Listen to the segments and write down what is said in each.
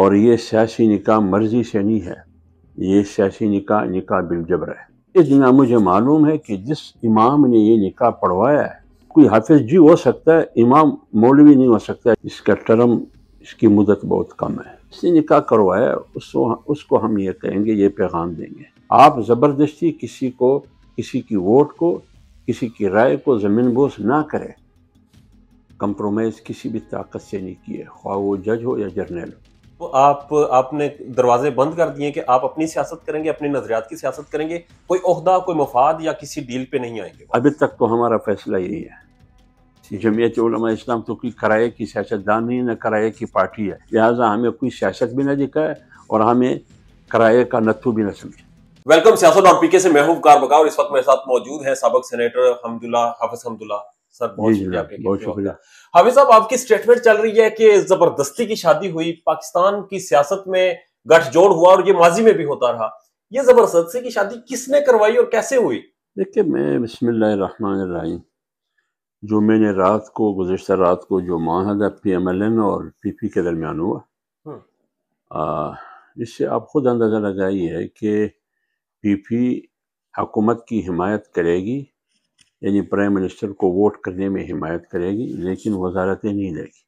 और ये सियासी निका मर्जी से नहीं है ये सियासी निका निका बिलजबर है इतना मुझे मालूम है कि जिस इमाम ने ये निका पढ़वाया है कोई हाफिज जी हो सकता है इमाम मौलवी नहीं हो सकता इसका टर्म इसकी मुदत बहुत कम है इसने निका करवाया उसको उसको हम ये कहेंगे ये पैगाम देंगे आप ज़बरदस्ती किसी को किसी की वोट को किसी की राय को ज़मीन बोस ना करें कंप्रोमाइज़ किसी भी ताकत से नहीं किए ख्वा वो जज हो या जर्नल हो तो आप आपने दरवाजे बंद कर दिए कि आप अपनी सियासत करेंगे अपने नजरियात की सियासत करेंगे कोई अहदा कोई मफाद या किसी डील पे नहीं आएंगे अभी तक तो हमारा फैसला यही है जमीयत इस्लाम तो कोई कराए की सियासतदान नहीं ना कराए की पार्टी है लिहाजा हमें कोई सियासत भी ना दिखाए और हमें कराए का नथू भी ना समझे वेलकम सियासत और पीके से महबूब कार बका और इस वक्त मेरे साथ मौजूद है सबक सेनेटर हमदुल्ला हाफिज हमदुल्ला सर बहुत शुक्रिया बहुत शुक्रिया हामिद साहब आपकी स्टेटमेंट चल रही है कि जबरदस्ती की शादी हुई पाकिस्तान की सियासत में गठजोड़ हुआ और ये माजी में भी होता रहा ये जबरदस्ती की शादी किसने करवाई और कैसे हुई देखिए मैं बसमीम जो मैंने रात को गुजशत रात को जो माहदा पी एम एल एन और पी पी के दरमियान हुआ हम्म। इससे आप खुद अंदाज़ा लगाइए कि पी पी हकूमत की हिमायत करेगी यानी प्राइम मिनिस्टर को वोट करने में हिमायत करेगी लेकिन वजारतें नहीं देगी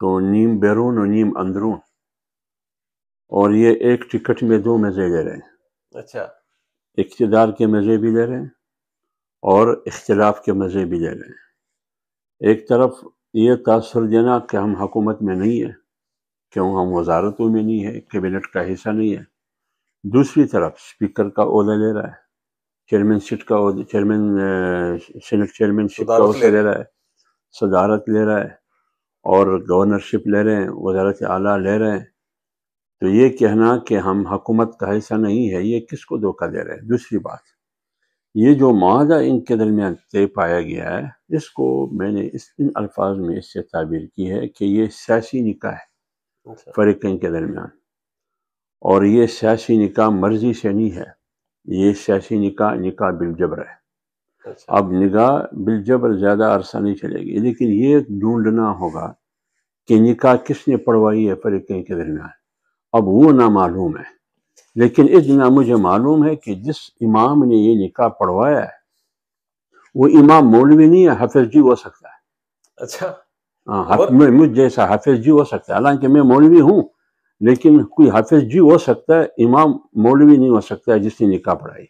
तो नीम बैरून और नीम अंदरून और ये एक टिकट में दो मज़े ले रहे हैं अच्छा इकतदार के मज़े भी ले रहे हैं और इख्तलाफ के मज़े भी ले रहे हैं एक तरफ ये तासर देना कि हम हकूमत में नहीं है क्यों हम वजारतों में नहीं है कैबिनेट का हिस्सा नहीं है दूसरी तरफ स्पीकर का अहदा ले रहा है सीट का चेयरमैन सेनेट चेयरमैनशिप का उसे ले रहा है सदारत ले रहा है और गवर्नरशिप ले रहे हैं वजारत आला ले रहे हैं तो ये कहना कि हम हकूमत का हिस्सा नहीं है ये किसको धोखा दे रहे हैं दूसरी बात ये जो माहा इनके दरमियान तय पाया गया है इसको मैंने इस इन अल्फाज में इससे ताबीर की है कि ये सियासी निका है अच्छा। फरीक़ के दरमियान और ये सियासी निका मर्जी से नहीं है ये सियासी निका निका बिलजबर है अच्छा। अब निगाह बिलजबर ज़्यादा अरसा नहीं चलेगी लेकिन ये ढूंढना होगा कि निका किसने पढ़वाई है फरीकें के दरमियान अब वो ना मालूम है लेकिन इस दिन मुझे मालूम है कि जिस इमाम ने ये निका पढ़वाया है वो इमाम मौलवी नहीं है हाफिज जी हो सकता है अच्छा हाँ मुझ जैसा हाफिज जी हो सकता है हालांकि मैं मौलवी हूँ लेकिन कोई हाफिज जी हो सकता है इमाम मौलवी नहीं हो सकता है जिसने निकाह पढ़ाई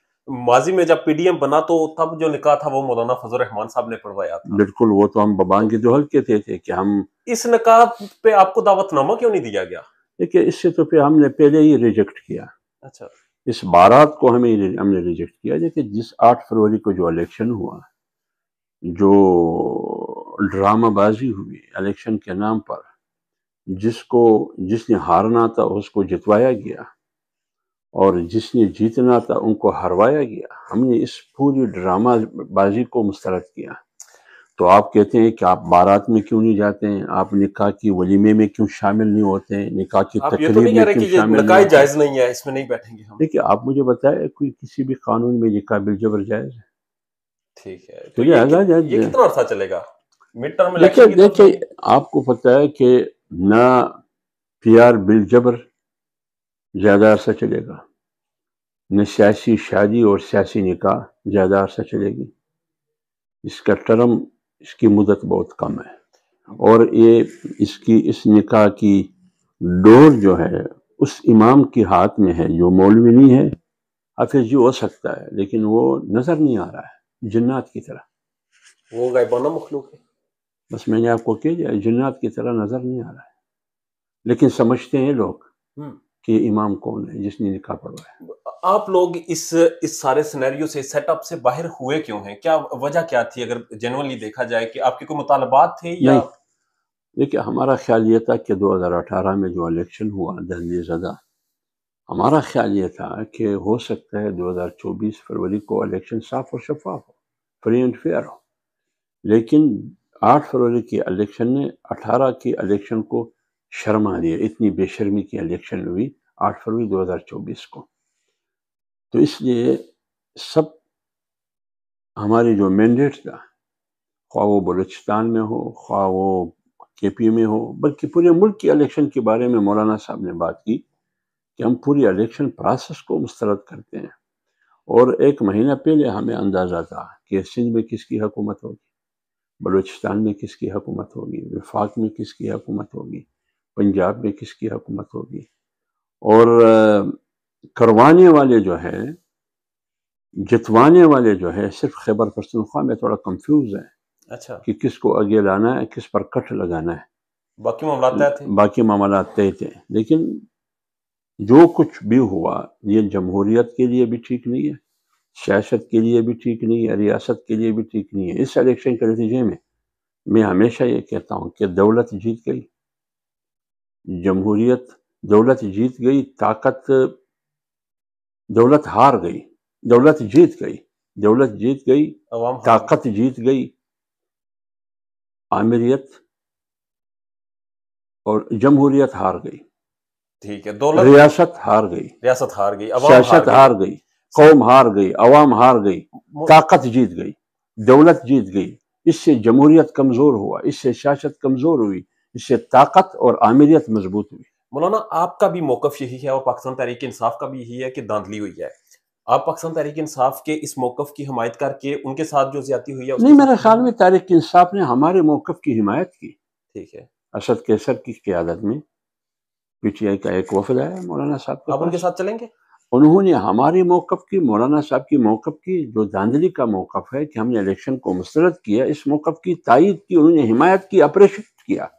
माजी में जब पीडीएम बना तो तब जो निकाह था वो मौलाना फजल रहमान साहब ने पढ़वाया था बिल्कुल वो तो हम बबान के जो हल्के थे, थे कि हम इस निकाह पे आपको दावतनामा क्यों नहीं दिया गया देखिए इससे तो फिर हमने पहले ही रिजेक्ट किया अच्छा इस बारात को हमें हमने रिजेक्ट किया देखिए जिस आठ फरवरी को जो इलेक्शन हुआ जो ड्रामाबाजी हुई इलेक्शन के नाम पर जिसको जिसने हारना था उसको जितवाया गया और जिसने जीतना था उनको हरवाया गया हमने इस पूरी ड्रामा बाजी को मुस्तरद किया तो आप कहते हैं कि आप बारात में क्यों नहीं जाते हैं आप निकाह की वलीमे में क्यों शामिल नहीं होते हैं निकाह की तकरीब तो में क्यों शामिल जायज नहीं है इसमें नहीं बैठेंगे हम देखिए आप मुझे बताए कोई किसी भी कानून में निकाह बिलजबर जायज है ठीक है तो, ये चलेगा मिड टर्म देखिए देखिए आपको पता है कि ना प्यार बिलजबर ज़्यादा अरसा चलेगा न सियासी शादी और सियासी निकाह ज़्यादा अरसा चलेगी इसका टर्म इसकी मुदत बहुत कम है और ये इसकी इस निकाह की डोर जो है उस इमाम के हाथ में है जो मौलवी नहीं है हाफिज हो सकता है लेकिन वो नज़र नहीं आ रहा है जन्नात की तरह वो गैबाना मखलूक है बस मैंने आपको कह जन्नात की तरह नज़र नहीं आ रहा है लेकिन समझते हैं लोग हम्म। कि इमाम कौन है जिसने निकाह पढ़वाया आप लोग इस इस सारे सिनेरियो से सेटअप से बाहर हुए क्यों हैं क्या वजह क्या थी अगर जनरली देखा जाए कि आपके कोई मुतालबात थे या देखिए हमारा ख्याल ये था कि 2018 में जो इलेक्शन हुआ ज़दा हमारा ख्याल ये था कि हो सकता है 2024 फरवरी को इलेक्शन साफ और शफाफ हो फ्री एंड फेयर हो लेकिन आठ फरवरी के इलेक्शन ने अठारह के इलेक्शन को शर्मा दिया इतनी बेशर्मी की इलेक्शन हुई आठ फरवरी 2024 को तो इसलिए सब हमारे जो मैंडेट था ख़्वा वो बलूचिस्तान में हो ख्वा वो के पी में हो बल्कि पूरे मुल्क की इलेक्शन के बारे में मौलाना साहब ने बात की कि हम पूरी इलेक्शन प्रोसेस को मुस्तरद करते हैं और एक महीना पहले हमें अंदाज़ा था कि सिंध में किसकी हुकूमत होगी बलूचिस्तान में किसकी हुकूमत होगी विफाक में किसकी हुकूमत होगी पंजाब में किसकी हुकूमत होगी और करवाने वाले जो हैं जितवाने वाले जो है सिर्फ खैबर पश्तनख्वा में थोड़ा कंफ्यूज है अच्छा कि किसको आगे लाना है किस पर कट लगाना है बाकी मामला थे बाकी मामला तय थे लेकिन जो कुछ भी हुआ ये जमहूरियत के लिए भी ठीक नहीं है सियासत के लिए भी ठीक नहीं है रियासत के लिए भी ठीक नहीं है इस इलेक्शन के नतीजे में मैं हमेशा ये कहता हूँ कि दौलत जीत गई जमहूरियत दौलत जीत गई ताकत दौलत हार गई दौलत जीत गई दौलत जीत गई ताकत जीत गई आमिरियत और जमहूरियत हार गई ठीक है दौलत रियासत हार गई रियासत हार गई सियासत हार गई कौम हार गई अवाम हार गई ताकत जीत गई दौलत जीत गई इससे जमहूरियत कमज़ोर हुआ इससे सियासत कमज़ोर हुई इससे ताकत और आमिरियत मजबूत हुई मौलाना आपका भी मौकफ यही है और पाकिस्तान तहरीक इंसाफ का भी यही है कि दांधली हुई है आप पाकिस्तान तहरीक इंसाफ के इस मौकफ की हिमायत करके उनके साथ जो ज्यादा हुई है नहीं मेरे ख्याल में तहरीक इंसाफ ने हमारे मौकफ की हिमायत की ठीक है असद केसर की क्यादत में पीटीआई का एक वफद आया मौलाना साहब आप उनके साथ चलेंगे उन्होंने हमारे मौक़ की मौलाना साहब की मौक़ की जो धांधली का मौक़ है कि हमने इलेक्शन को मुस्रद किया इस मौक़ की तइद की उन्होंने हिमायत की अप्रेश किया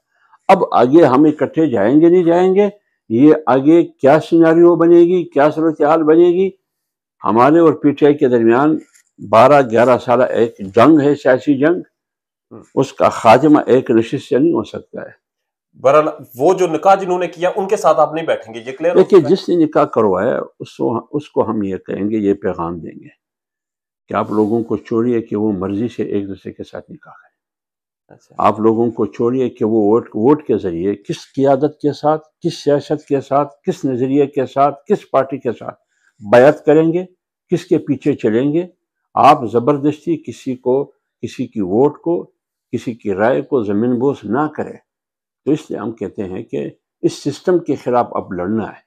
अब आगे हम इकट्ठे जाएंगे नहीं जाएंगे ये आगे क्या सिनारियो बनेगी क्या सूरत हाल बनेगी हमारे और पीटीआई के दरमियान बारह ग्यारह साल एक जंग है सियासी जंग हम्म। उसका खात्मा एक नशिश से नहीं हो सकता है बहरहाल वो जो निकाह जिन्होंने किया उनके साथ आप नहीं बैठेंगे ये क्लियर देखिए जिसने निकाह करवाया उसको उसको हम ये कहेंगे ये पैगाम देंगे कि आप लोगों को छोड़िए कि वो मर्जी से एक दूसरे के साथ निकाह करें अच्छा। आप लोगों को छोड़िए कि वो वोट वोट के जरिए किस क्यादत के साथ किस सियासत के साथ किस नज़रिए के साथ किस पार्टी के साथ बैत करेंगे किसके पीछे चलेंगे आप ज़बरदस्ती किसी को किसी की वोट को किसी की राय को ज़मीन बोस ना करें तो इसलिए हम कहते हैं कि इस सिस्टम के खिलाफ अब लड़ना है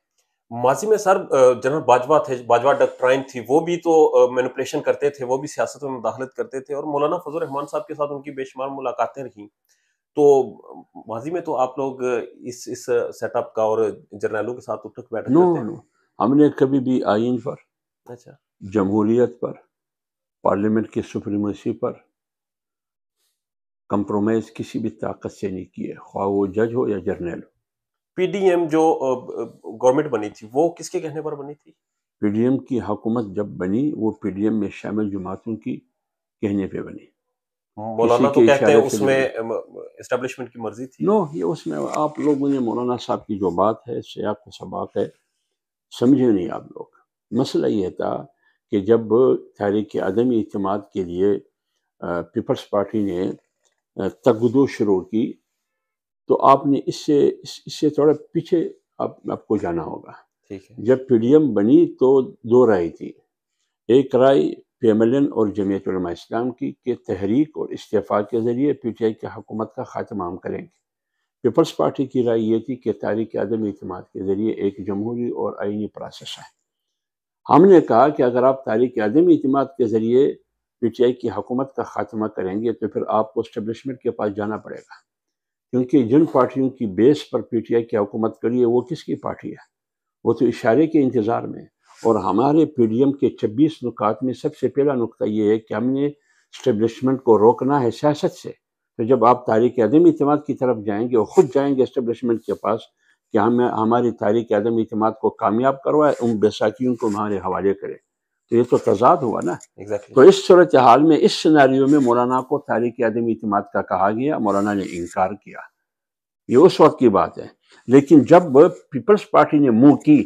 माजी में सर जनरल बाजवा थे बाजवा डॉक्ट्राइन थी वो भी तो मैनिपुलेशन करते थे वो भी सियासत में मुदाखलत करते थे और मौलाना फजल रहमान साहब के साथ उनकी बेशुमार मुलाकातें रहीं तो माजी में तो आप लोग इस इस सेटअप का और जर्नलों के साथ उठक बैठक नो, नो हमने कभी भी आइन पर अच्छा जमहूरियत पर पार्लियामेंट की सुप्रीमेसी पर कंप्रोमाइज़ किसी भी ताकत से नहीं किए खा वो जज हो या जर्नल हो पीडीएम जो गवर्नमेंट बनी थी वो किसके कहने पर बनी थी पीडीएम की हुकूमत जब बनी वो पीडीएम में शामिल जमातों की कहने पे बनी मौलाना तो कहते हैं उसमें इस्टेब्लिशमेंट की मर्जी थी नो ये उसमें आप लोग ने मौलाना साहब की जो बात है सियाक सबाक है समझे नहीं आप लोग मसला यह था कि जब तहरीक आदमी अतमाद के लिए पीपल्स पार्टी ने तगदो शुरू की तो आपने इससे इस, इससे थोड़ा पीछे आप आपको जाना होगा ठीक है जब पीडीएम बनी तो दो राय थी एक राय पीएमएलएन और जमीयत इस्लाम की के तहरीक और इस्तीफ़ा के ज़रिए पी टी आई की हकूमत का खात्मा करेंगे पीपल्स पार्टी की राय ये थी कि तारीख आदम अतम के ज़रिए एक जमहूरी और आइनी प्रोसेस है हमने कहा कि अगर आप तारीख आदम अतम के ज़रिए पी टी आई की हुकूमत का खात्मा करेंगे तो फिर आपको इस्टबलिशमेंट के पास जाना पड़ेगा क्योंकि जिन पार्टियों की बेस पर पी टी आई की हुकूमत करी है वो किसकी पार्टी है वो तो इशारे के इंतज़ार में और हमारे पी डी एम के छब्बीस नुकात में सबसे पहला नुकता ये है कि हमने इस्टबलिशमेंट को रोकना है सियासत से तो जब आप तारीख आदम इतम की तरफ जाएंगे और ख़ुद जाएंगे इस्टबलिशमेंट के पास कि हमें हमारी तारीख अदम इतम को कामयाब करवाए उन बैसाखियों को हमारे हवाले करें तो ये तो तजाद हुआ ना exactly. तो इस सूरत हाल में इस सिनारियों में मौलाना को तारीख आदम इतम का कहा गया मौलाना ने इनकार किया ये उस वक्त की बात है लेकिन जब पीपल्स पार्टी ने मुंह की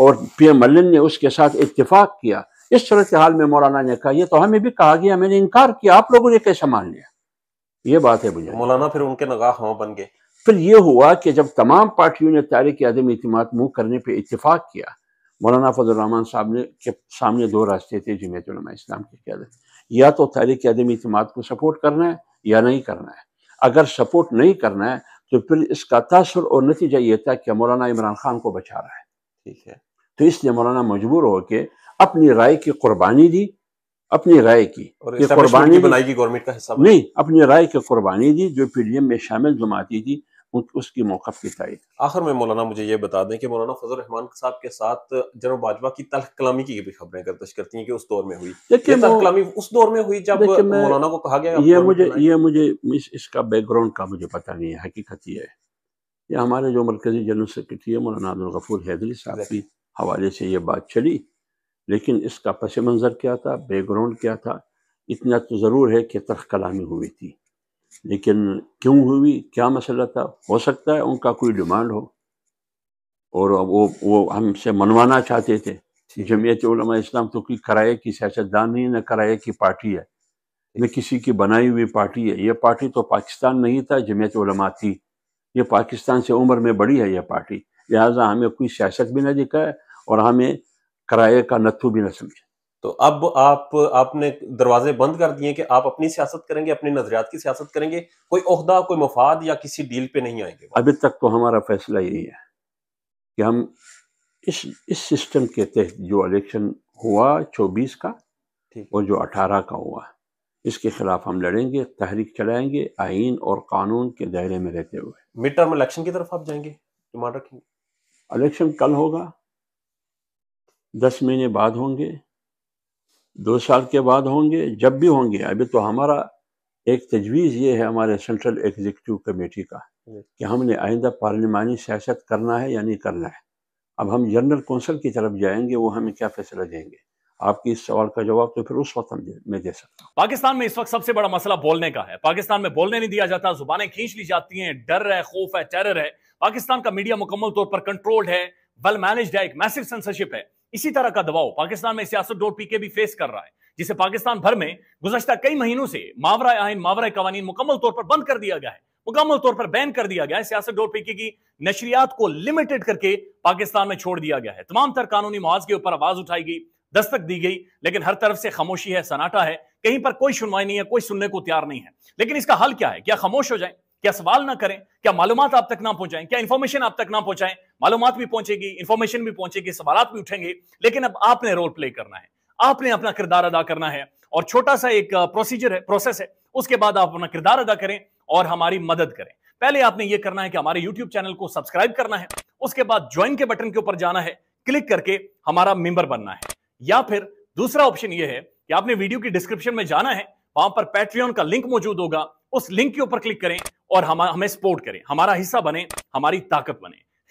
और पी एम मलिन ने उसके साथ इतफाक किया इस सूरत हाल में मौलाना ने कहा यह तो हमें भी कहा गया मैंने इनकार किया आप लोगों ने कैसे मान लिया ये बात है मुझे मौलाना फिर उनके नगाह हाँ बन गए फिर ये हुआ कि जब तमाम पार्टियों ने तारीख आदम इतम मुंह करने पर इतफाक किया मौलाना फजल रहमान साहब ने के सामने दो रास्ते थे जमेत इस्लाम की क्यादत या तो तहरीक अदम इतमाद को सपोर्ट करना है या नहीं करना है अगर सपोर्ट नहीं करना है तो फिर इसका तसर और नतीजा ये था कि मौलाना इमरान खान को बचा रहा है ठीक है तो इसलिए मौलाना मजबूर हो के अपनी राय की कुर्बानी दी अपनी राय की कुर्बानी बनाएगी गवर्नमेंट का हिस्सा नहीं अपनी राय की कुर्बानी दी जो पी डी एम में शामिल जमाती थी उसकी मौकफ की चाहिए आखिर में मौलाना मुझे ये बता दें कि मौलाना फजल रहमान साहब के साथ जनरल बाजवा की तलख कलामी की भी खबरें गर्दश करती हैं कि उस दौर में हुई देखिए कलामी उस दौर में हुई जब मौलाना को कहा गया ये मुझे ये मुझे इस, इसका बैकग्राउंड का मुझे पता नहीं है हकीकत यह है ये हमारे जो मरकजी जनरल सेक्रेटरी है मौलाना अब्दुल गफूर हैदरी साहब की हवाले से ये बात चली लेकिन इसका पस मंज़र क्या था बैकग्राउंड क्या था इतना तो ज़रूर है कि तरह कलामी हुई थी लेकिन क्यों हुई क्या मसला था हो सकता है उनका कोई डिमांड हो और वो वो हमसे मनवाना चाहते थे जमीयत इस्लाम तो कि कराए की सियासतदान नहीं ना कराए की पार्टी है न किसी की बनाई हुई पार्टी है ये पार्टी तो पाकिस्तान नहीं था जमीयत थी ये पाकिस्तान से उम्र में बड़ी है यह पार्टी लिहाजा हमें कोई सियासत भी ना दिखा और हमें कराए का नथु भी ना समझा तो अब आप आपने दरवाजे बंद कर दिए कि आप अपनी सियासत करेंगे अपने नजरियात की सियासत करेंगे कोई अहदा कोई मफाद या किसी डील पे नहीं आएंगे अभी तक तो हमारा फैसला यही है कि हम इस इस सिस्टम के तहत जो इलेक्शन हुआ चौबीस का और जो अठारह का हुआ इसके खिलाफ हम लड़ेंगे तहरीक चलाएंगे आइन और कानून के दायरे में रहते हुए मिड टर्म इलेक्शन की तरफ आप जाएंगे डिमांड रखेंगे इलेक्शन कल होगा दस महीने बाद होंगे दो साल के बाद होंगे जब भी होंगे अभी तो हमारा एक तजवीज़ ये है हमारे सेंट्रल एग्जीक्यूटिव कमेटी का कि हमने आइंदा पार्लिमानी सियासत करना है या नहीं करना है अब हम जनरल कौंसल की तरफ जाएंगे वो हमें क्या फैसला देंगे आपके इस सवाल का जवाब तो फिर उस वक्त मैं दे सकता हूँ पाकिस्तान में इस वक्त सबसे बड़ा मसला बोलने का है पाकिस्तान में बोलने नहीं दिया जाता जुबानें खींच ली जाती हैं डर है खौफ है टेरर है पाकिस्तान का मीडिया मुकम्मल तौर पर कंट्रोल्ड है वेल मैनेज्ड है एक मैसिव सेंसरशिप है इसी तरह का दबाव पाकिस्तान में सियासत डोर पीके भी फेस कर रहा है जिसे पाकिस्तान भर में गुजशत कई महीनों से मावरा आइन मावरा कवानी मुकम्मल तौर पर बंद कर दिया गया है मुकम्मल तौर पर बैन कर दिया गया है सियासत डोर पीके की नशरियात को लिमिटेड करके पाकिस्तान में छोड़ दिया गया है तमाम तर कानूनी मुआज के ऊपर आवाज उठाई गई दस्तक दी गई लेकिन हर तरफ से खामोशी है सनाटा है कहीं पर कोई सुनवाई नहीं है कोई सुनने को तैयार नहीं है लेकिन इसका हल क्या है क्या खामोश हो जाए क्या सवाल ना करें क्या मालूम आप तक ना पहुंचाएं क्या इंफॉर्मेशन आप तक ना पहुंचाएं मालूम भी पहुंचेगी इंफॉर्मेशन भी पहुंचेगी सवाल भी उठेंगे लेकिन अब आपने रोल प्ले करना है आपने अपना किरदार अदा करना है और छोटा सा एक प्रोसीजर uh, है प्रोसेस है उसके बाद आप अपना किरदार अदा करें और हमारी मदद करें पहले आपने ये करना है कि हमारे YouTube चैनल को सब्सक्राइब करना है उसके बाद ज्वाइन के बटन के ऊपर जाना है क्लिक करके हमारा मेंबर बनना है या फिर दूसरा ऑप्शन ये है कि आपने वीडियो की डिस्क्रिप्शन में जाना है वहां पर पैट्रियन का लिंक मौजूद होगा उस लिंक के ऊपर क्लिक करें और हम हमें सपोर्ट करें हमारा हिस्सा बने हमारी ताकत बने